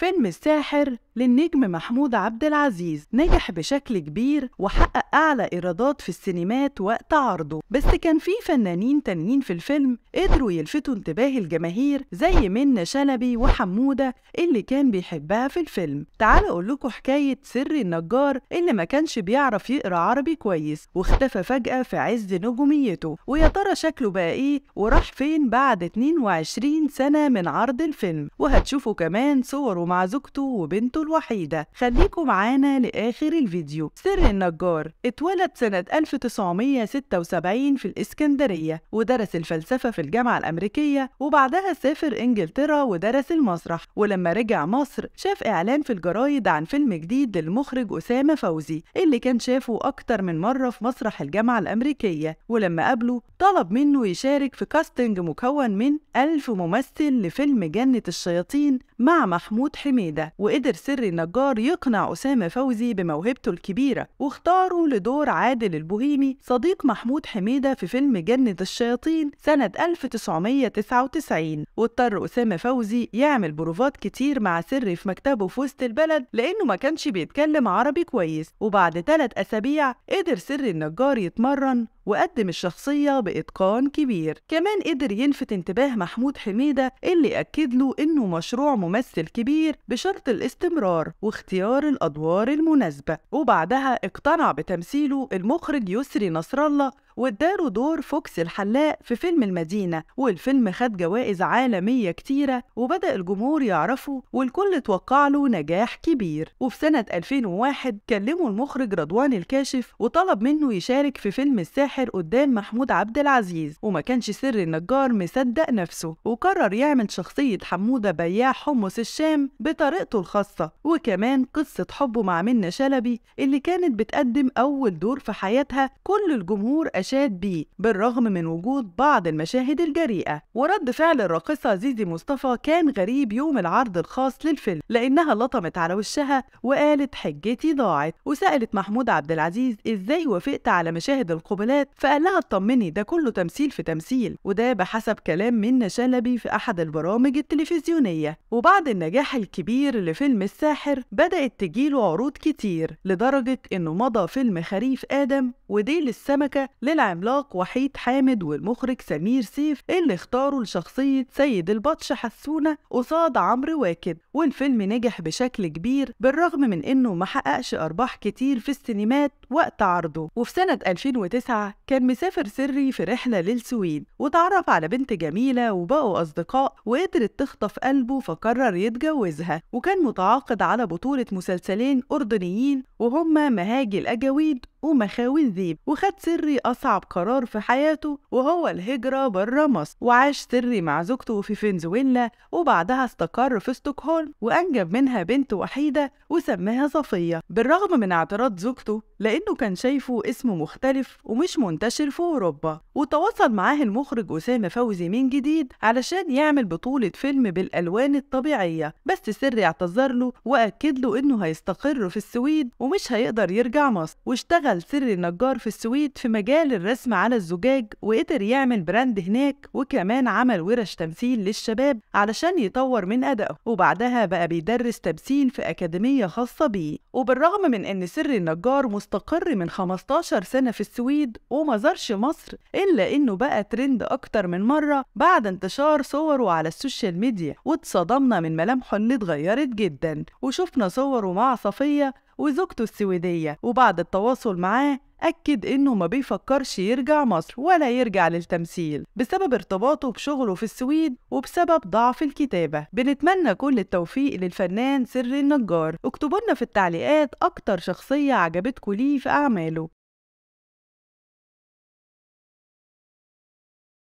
فيلم الساحر للنجم محمود عبد العزيز نجح بشكل كبير وحقق أعلى إيرادات في السينمات وقت عرضه بس كان في فنانين تانيين في الفيلم قدروا يلفتوا انتباه الجماهير زي منة شلبي وحمودة اللي كان بيحبها في الفيلم تعال أقول لكم حكاية سر النجار اللي ما كانش بيعرف يقرأ عربي كويس واختفى فجأة في عز نجوميته ويا ترى شكله بقى إيه وراح فين بعد 22 سنة من عرض الفيلم وهتشوفوا كمان صوره مع زوجته وبنته الوحيدة خليكم معانا لآخر الفيديو سر النجار اتولد سنة 1976 في الإسكندرية ودرس الفلسفة في الجامعة الأمريكية وبعدها سافر إنجلترا ودرس المسرح ولما رجع مصر شاف إعلان في الجرايد عن فيلم جديد للمخرج أسامة فوزي اللي كان شافه أكتر من مرة في مسرح الجامعة الأمريكية ولما قابله طلب منه يشارك في كاستنج مكون من ألف ممثل لفيلم جنة الشياطين مع محمود حميدة وقدر سري النجار يقنع أسامة فوزي بموهبته الكبيرة واختاره لدور عادل البوهيمي صديق محمود حميدة في فيلم جنة الشياطين سنة 1999 واضطر أسامة فوزي يعمل بروفات كتير مع سري في مكتبه في وسط البلد لأنه ما كانش بيتكلم عربي كويس وبعد ثلاث أسابيع قدر سري النجار يتمرن وقدم الشخصية بإتقان كبير كمان قدر يلفت انتباه محمود حميدة اللي أكد له إنه مشروع ممثل كبير بشرط الاستمرار واختيار الأدوار المناسبة وبعدها اقتنع بتمثيله المخرج يسري نصر الله واداله دور فوكس الحلاق في فيلم المدينة والفيلم خد جوائز عالمية كتيرة وبدأ الجمهور يعرفه والكل توقع له نجاح كبير وفي سنة 2001 كلمه المخرج رضوان الكاشف وطلب منه يشارك في فيلم الساحر قدام محمود عبد العزيز وما كانش سر النجار مصدق نفسه وقرر يعمل شخصية حمودة بياع حمص الشام بطريقته الخاصة وكمان قصة حبه مع منة شلبي اللي كانت بتقدم أول دور في حياتها كل الجمهور أشد مشاهد بي بالرغم من وجود بعض المشاهد الجريئة ورد فعل الراقصة زيزي مصطفى كان غريب يوم العرض الخاص للفيلم لأنها لطمت على وشها وقالت حجتي ضاعت وسألت محمود عبد العزيز إزاي وافقت على مشاهد القبلات فقال لها اطمني ده كله تمثيل في تمثيل وده بحسب كلام منة شلبي في أحد البرامج التلفزيونية وبعد النجاح الكبير لفيلم الساحر بدأت تجيله عروض كتير لدرجة إنه مضى فيلم خريف آدم وديل السمكة للعملاق وحيد حامد والمخرج سمير سيف اللي اختاروا لشخصية سيد البطش حسونة قصاد عمرو واكد والفيلم نجح بشكل كبير بالرغم من انه ما حققش ارباح كتير في السينمات وقت عرضه وفي سنة 2009 كان مسافر سري في رحلة للسويد وتعرف على بنت جميلة وبقوا أصدقاء وقدرت تخطف قلبه فقرر يتجوزها وكان متعاقد على بطولة مسلسلين أردنيين وهما مهاجي الأجاويد ومخاوي ذيب وخد سري أصعب قرار في حياته وهو الهجرة بره مصر وعاش سري مع زوجته في فنزويلا وبعدها استقر في ستوكهولم وأنجب منها بنت وحيدة وسماها صفية بالرغم من اعتراض زوجته لأنه كان شايفه اسم مختلف ومش منتشر في أوروبا وتواصل معاه المخرج أسامة فوزي من جديد علشان يعمل بطولة فيلم بالألوان الطبيعية بس سري اعتذر له وأكد له إنه هيستقر في السويد ومش هيقدر يرجع مصر واشتغل اشتغل سر النجار في السويد في مجال الرسم على الزجاج وقدر يعمل براند هناك وكمان عمل ورش تمثيل للشباب علشان يطور من أدائه وبعدها بقى بيدرس تمثيل في أكاديمية خاصة بيه وبالرغم من أن سر النجار مستقر من 15 سنة في السويد وما زارش مصر إلا أنه بقى ترند أكتر من مرة بعد انتشار صوره على السوشيال ميديا واتصدمنا من ملامحه اللي اتغيرت جدا وشفنا صوره مع صفية وزوجته السويدية وبعد التواصل معاه أكد إنه ما بيفكرش يرجع مصر ولا يرجع للتمثيل بسبب ارتباطه بشغله في السويد وبسبب ضعف الكتابة بنتمنى كل التوفيق للفنان سر النجار اكتبوا لنا في التعليقات أكتر شخصية عجبتكم ليه في أعماله